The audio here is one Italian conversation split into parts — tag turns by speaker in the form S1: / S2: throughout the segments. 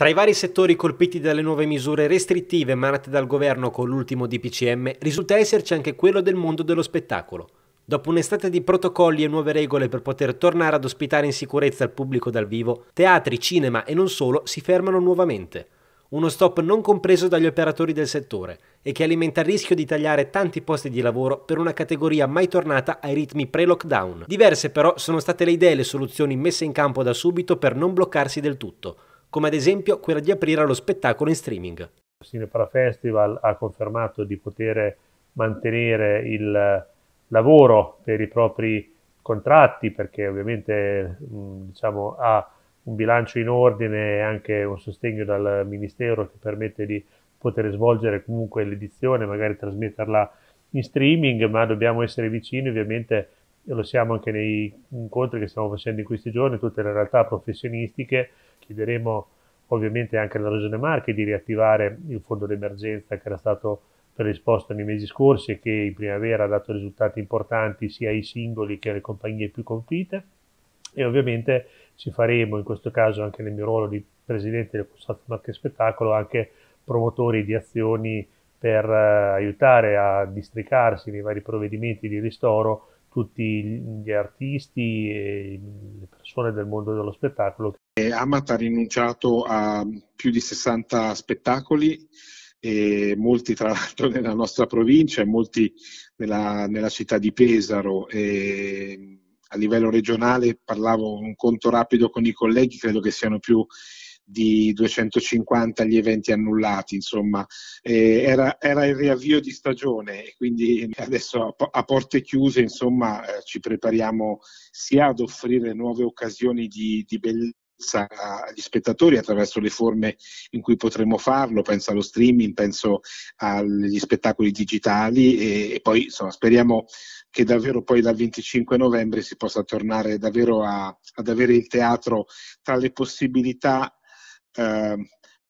S1: Tra i vari settori colpiti dalle nuove misure restrittive emanate dal governo con l'ultimo DPCM, risulta esserci anche quello del mondo dello spettacolo. Dopo un'estate di protocolli e nuove regole per poter tornare ad ospitare in sicurezza il pubblico dal vivo, teatri, cinema e non solo si fermano nuovamente. Uno stop non compreso dagli operatori del settore e che alimenta il rischio di tagliare tanti posti di lavoro per una categoria mai tornata ai ritmi pre-lockdown. Diverse però sono state le idee e le soluzioni messe in campo da subito per non bloccarsi del tutto come ad esempio quella di aprire lo spettacolo in streaming.
S2: Il Cinepara Festival ha confermato di poter mantenere il lavoro per i propri contratti perché ovviamente mm, diciamo, ha un bilancio in ordine e anche un sostegno dal Ministero che permette di poter svolgere comunque l'edizione, magari trasmetterla in streaming, ma dobbiamo essere vicini ovviamente e lo siamo anche nei incontri che stiamo facendo in questi giorni, tutte le realtà professionistiche chiederemo ovviamente anche alla Regione Marche di riattivare il fondo d'emergenza che era stato predisposto nei mesi scorsi e che in primavera ha dato risultati importanti sia ai singoli che alle compagnie più colpite e ovviamente ci faremo in questo caso anche nel mio ruolo di presidente del Consorzio Marche Spettacolo anche promotori di azioni per eh, aiutare a districarsi nei vari provvedimenti di ristoro tutti gli artisti e le persone del mondo dello spettacolo Amat ha
S3: rinunciato a più di 60 spettacoli, molti tra l'altro nella nostra provincia e molti nella, nella città di Pesaro. E a livello regionale parlavo un conto rapido con i colleghi, credo che siano più di 250 gli eventi annullati, insomma, eh, era, era, il riavvio di stagione e quindi adesso a, a porte chiuse, insomma, eh, ci prepariamo sia ad offrire nuove occasioni di, di bellezza agli spettatori attraverso le forme in cui potremo farlo, penso allo streaming, penso agli spettacoli digitali e, e poi insomma, speriamo che davvero poi dal 25 novembre si possa tornare davvero a, ad avere il teatro tra le possibilità eh,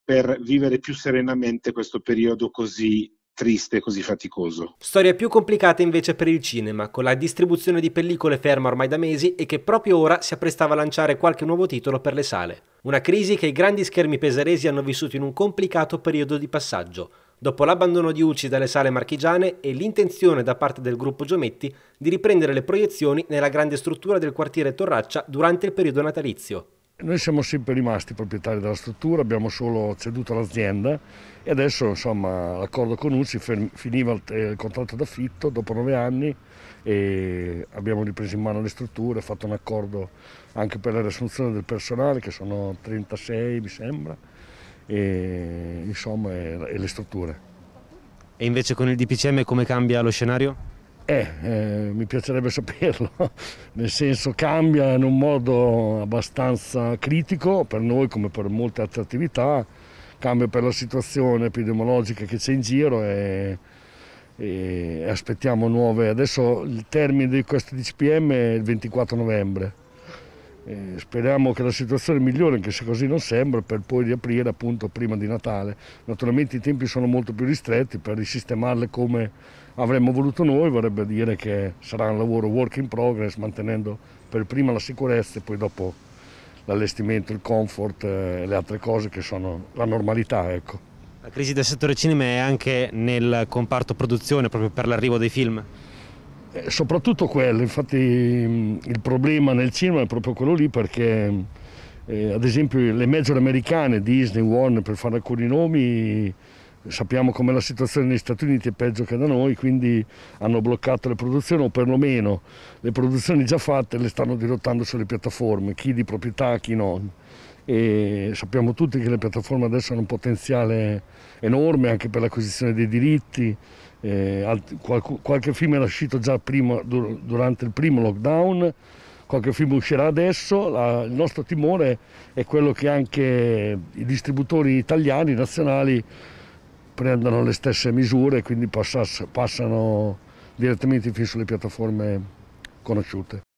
S3: per vivere più serenamente questo periodo così triste e così faticoso.
S1: Storia più complicata invece per il cinema, con la distribuzione di pellicole ferma ormai da mesi e che proprio ora si apprestava a lanciare qualche nuovo titolo per le sale. Una crisi che i grandi schermi pesaresi hanno vissuto in un complicato periodo di passaggio, dopo l'abbandono di UCI dalle sale marchigiane e l'intenzione da parte del gruppo Giometti di riprendere le proiezioni nella grande struttura del quartiere Torraccia durante il periodo natalizio.
S4: Noi siamo sempre rimasti proprietari della struttura, abbiamo solo ceduto l'azienda e adesso insomma, l'accordo con UCI finiva il, eh, il contratto d'affitto dopo nove anni e abbiamo ripreso in mano le strutture, fatto un accordo anche per la riassunzione del personale che sono 36 mi sembra e, insomma, e, e le strutture. E invece
S1: con il DPCM come cambia lo scenario?
S4: Eh, eh, mi piacerebbe saperlo, nel senso cambia in un modo abbastanza critico per noi come per molte altre attività, cambia per la situazione epidemiologica che c'è in giro e, e aspettiamo nuove. Adesso il termine di questo DCPM è il 24 novembre, eh, speriamo che la situazione migliori, anche se così non sembra, per poi riaprire appunto prima di Natale. Naturalmente i tempi sono molto più ristretti, per risistemarle come avremmo voluto noi vorrebbe dire che sarà un lavoro work in progress, mantenendo per prima la sicurezza e poi dopo l'allestimento, il comfort eh, e le altre cose che sono la normalità. Ecco.
S1: La crisi del settore cinema è anche nel comparto produzione, proprio per l'arrivo dei film?
S4: Eh, soprattutto quello, infatti mm, il problema nel cinema è proprio quello lì perché eh, ad esempio le major americane, Disney, Warner per fare alcuni nomi, sappiamo come la situazione negli Stati Uniti è peggio che da noi, quindi hanno bloccato le produzioni o perlomeno le produzioni già fatte le stanno dirottando sulle piattaforme, chi di proprietà, chi non. E sappiamo tutti che le piattaforme adesso hanno un potenziale enorme anche per l'acquisizione dei diritti, eh, alt- qual- qualche film era uscito già prima, dur- durante il primo lockdown, qualche film uscirà adesso, la- il nostro timore è quello che anche i distributori italiani, nazionali, prendano le stesse misure e quindi passas- passano direttamente fin sulle piattaforme conosciute.